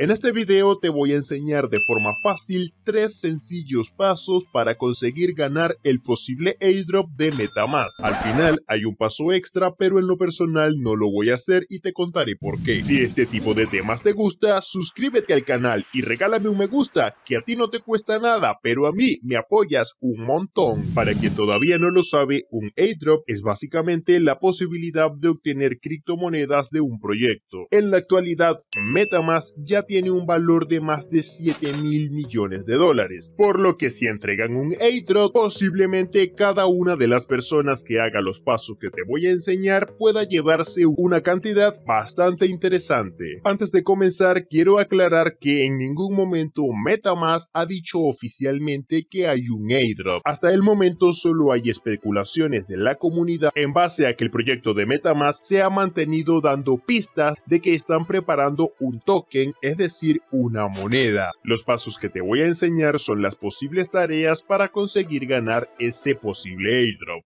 En este video te voy a enseñar de forma fácil tres sencillos pasos para conseguir ganar el posible airdrop de Metamask. Al final hay un paso extra, pero en lo personal no lo voy a hacer y te contaré por qué. Si este tipo de temas te gusta, suscríbete al canal y regálame un me gusta, que a ti no te cuesta nada, pero a mí me apoyas un montón. Para quien todavía no lo sabe, un airdrop es básicamente la posibilidad de obtener criptomonedas de un proyecto. En la actualidad, Metamask ya te tiene un valor de más de 7 mil millones de dólares, por lo que si entregan un airdrop posiblemente cada una de las personas que haga los pasos que te voy a enseñar pueda llevarse una cantidad bastante interesante. Antes de comenzar, quiero aclarar que en ningún momento MetaMask ha dicho oficialmente que hay un airdrop, Hasta el momento solo hay especulaciones de la comunidad en base a que el proyecto de MetaMask se ha mantenido dando pistas de que están preparando un token, decir una moneda. Los pasos que te voy a enseñar son las posibles tareas para conseguir ganar ese posible airdrop.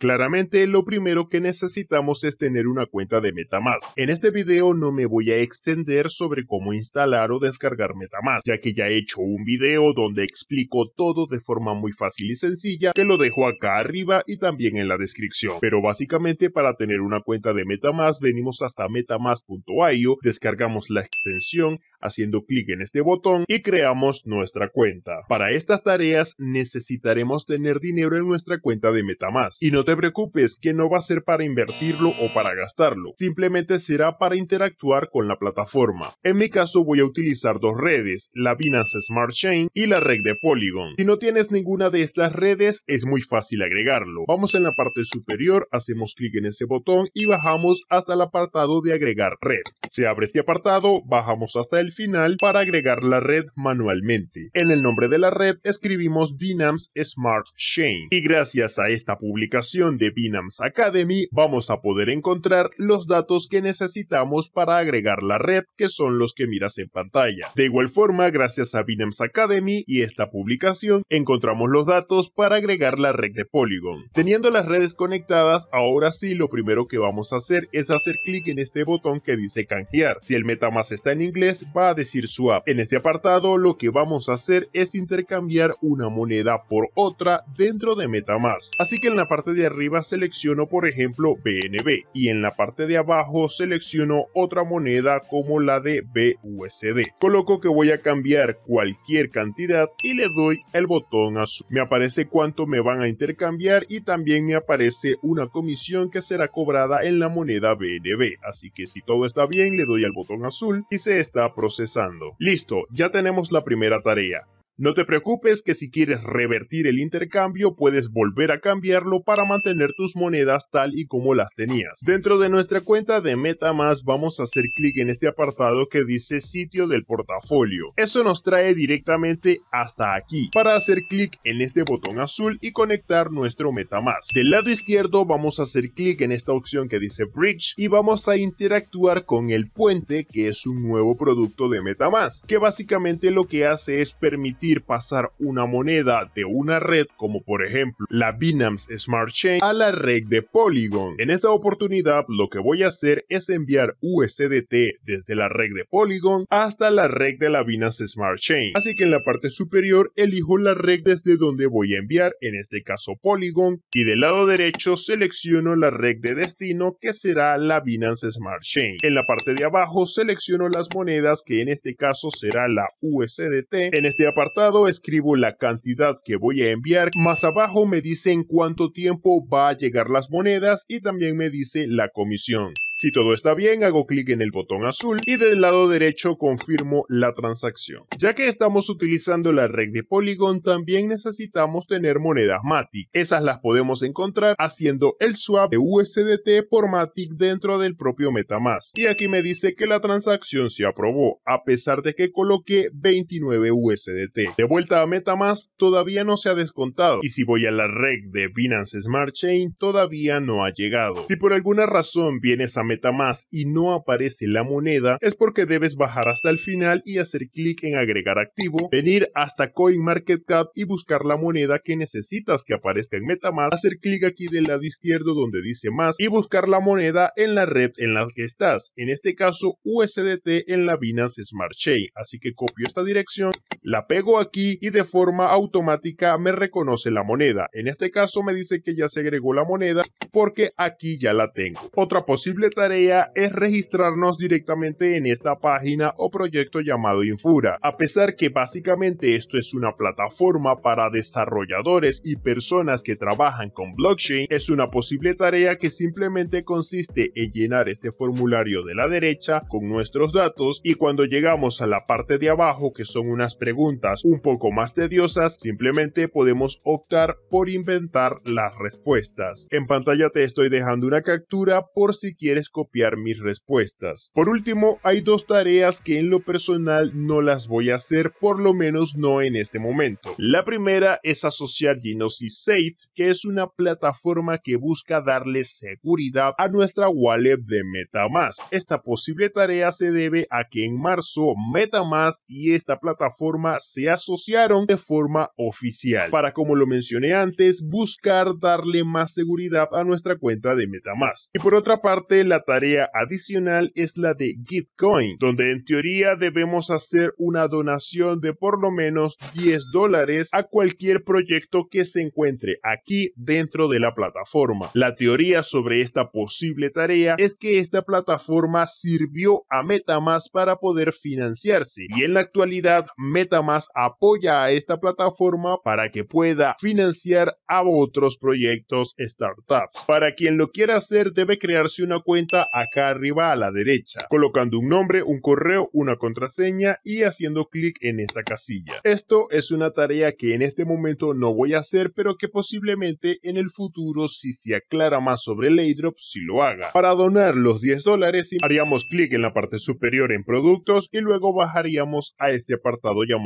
Claramente lo primero que necesitamos es tener una cuenta de Metamask. En este video no me voy a extender sobre cómo instalar o descargar Metamask, ya que ya he hecho un video donde explico todo de forma muy fácil y sencilla, que lo dejo acá arriba y también en la descripción. Pero básicamente para tener una cuenta de Metamask venimos hasta metamask.io, descargamos la extensión, haciendo clic en este botón y creamos nuestra cuenta. Para estas tareas necesitaremos tener dinero en nuestra cuenta de Metamask y te preocupes que no va a ser para invertirlo o para gastarlo, simplemente será para interactuar con la plataforma. En mi caso voy a utilizar dos redes, la Binance Smart Chain y la red de Polygon. Si no tienes ninguna de estas redes es muy fácil agregarlo. Vamos en la parte superior, hacemos clic en ese botón y bajamos hasta el apartado de agregar red. Se abre este apartado, bajamos hasta el final para agregar la red manualmente. En el nombre de la red escribimos Binance Smart Chain y gracias a esta publicación de Binance Academy vamos a poder encontrar los datos que necesitamos para agregar la red, que son los que miras en pantalla. De igual forma, gracias a Binance Academy y esta publicación, encontramos los datos para agregar la red de Polygon. Teniendo las redes conectadas, ahora sí lo primero que vamos a hacer es hacer clic en este botón que dice canjear. Si el MetaMask está en inglés, va a decir swap. En este apartado, lo que vamos a hacer es intercambiar una moneda por otra dentro de MetaMask. Así que en la parte de arriba selecciono por ejemplo BNB y en la parte de abajo selecciono otra moneda como la de BUSD. Coloco que voy a cambiar cualquier cantidad y le doy el botón azul. Me aparece cuánto me van a intercambiar y también me aparece una comisión que será cobrada en la moneda BNB. Así que si todo está bien le doy al botón azul y se está procesando. Listo, ya tenemos la primera tarea. No te preocupes que si quieres revertir el intercambio puedes volver a cambiarlo para mantener tus monedas tal y como las tenías. Dentro de nuestra cuenta de MetaMask vamos a hacer clic en este apartado que dice sitio del portafolio. Eso nos trae directamente hasta aquí para hacer clic en este botón azul y conectar nuestro MetaMask. Del lado izquierdo vamos a hacer clic en esta opción que dice Bridge y vamos a interactuar con el puente que es un nuevo producto de MetaMask que básicamente lo que hace es permitir pasar una moneda de una red, como por ejemplo la Binance Smart Chain, a la red de Polygon. En esta oportunidad lo que voy a hacer es enviar USDT desde la red de Polygon hasta la red de la Binance Smart Chain. Así que en la parte superior elijo la red desde donde voy a enviar, en este caso Polygon, y del lado derecho selecciono la red de destino que será la Binance Smart Chain. En la parte de abajo selecciono las monedas que en este caso será la USDT. En este apartado escribo la cantidad que voy a enviar, más abajo me dice en cuánto tiempo va a llegar las monedas y también me dice la comisión. Si todo está bien, hago clic en el botón azul y del lado derecho confirmo la transacción. Ya que estamos utilizando la red de Polygon, también necesitamos tener monedas MATIC. Esas las podemos encontrar haciendo el swap de USDT por MATIC dentro del propio MetaMask. Y aquí me dice que la transacción se aprobó, a pesar de que coloqué 29 USDT. De vuelta a MetaMask, todavía no se ha descontado. Y si voy a la red de Binance Smart Chain, todavía no ha llegado. Si por alguna razón vienes a meta más y no aparece la moneda es porque debes bajar hasta el final y hacer clic en agregar activo, venir hasta CoinMarketCap y buscar la moneda que necesitas que aparezca en MetaMask, hacer clic aquí del lado izquierdo donde dice más y buscar la moneda en la red en la que estás, en este caso USDT en la Binance Smart Chain, así que copio esta dirección la pego aquí y de forma automática me reconoce la moneda. En este caso me dice que ya se agregó la moneda porque aquí ya la tengo. Otra posible tarea es registrarnos directamente en esta página o proyecto llamado Infura. A pesar que básicamente esto es una plataforma para desarrolladores y personas que trabajan con blockchain, es una posible tarea que simplemente consiste en llenar este formulario de la derecha con nuestros datos y cuando llegamos a la parte de abajo que son unas preguntas preguntas un poco más tediosas, simplemente podemos optar por inventar las respuestas. En pantalla te estoy dejando una captura por si quieres copiar mis respuestas. Por último, hay dos tareas que en lo personal no las voy a hacer, por lo menos no en este momento. La primera es asociar genosis Safe, que es una plataforma que busca darle seguridad a nuestra wallet de MetaMask. Esta posible tarea se debe a que en marzo MetaMask y esta plataforma se asociaron de forma oficial, para como lo mencioné antes, buscar darle más seguridad a nuestra cuenta de Metamask. Y por otra parte, la tarea adicional es la de Gitcoin, donde en teoría debemos hacer una donación de por lo menos 10 dólares a cualquier proyecto que se encuentre aquí dentro de la plataforma. La teoría sobre esta posible tarea es que esta plataforma sirvió a Metamask para poder financiarse y en la actualidad Metamask más apoya a esta plataforma para que pueda financiar a otros proyectos startups. Para quien lo quiera hacer, debe crearse una cuenta acá arriba a la derecha, colocando un nombre, un correo, una contraseña y haciendo clic en esta casilla. Esto es una tarea que en este momento no voy a hacer, pero que posiblemente en el futuro, si se aclara más sobre el airdrop, si lo haga. Para donar los 10 dólares, haríamos clic en la parte superior en productos y luego bajaríamos a este apartado llamado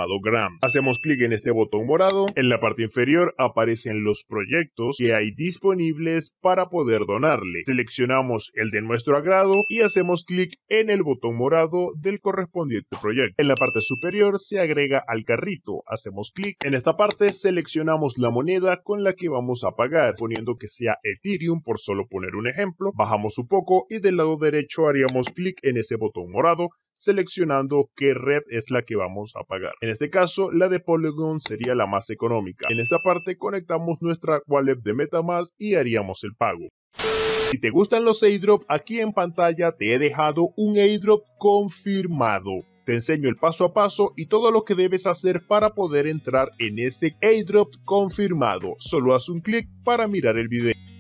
Hacemos clic en este botón morado. En la parte inferior aparecen los proyectos que hay disponibles para poder donarle. Seleccionamos el de nuestro agrado y hacemos clic en el botón morado del correspondiente proyecto. En la parte superior se agrega al carrito. Hacemos clic. En esta parte seleccionamos la moneda con la que vamos a pagar, poniendo que sea Ethereum por solo poner un ejemplo. Bajamos un poco y del lado derecho haríamos clic en ese botón morado seleccionando qué red es la que vamos a pagar. En este caso, la de Polygon sería la más económica. En esta parte conectamos nuestra wallet de Metamask y haríamos el pago. Si te gustan los airdrop, aquí en pantalla te he dejado un airdrop confirmado. Te enseño el paso a paso y todo lo que debes hacer para poder entrar en este airdrop confirmado. Solo haz un clic para mirar el video.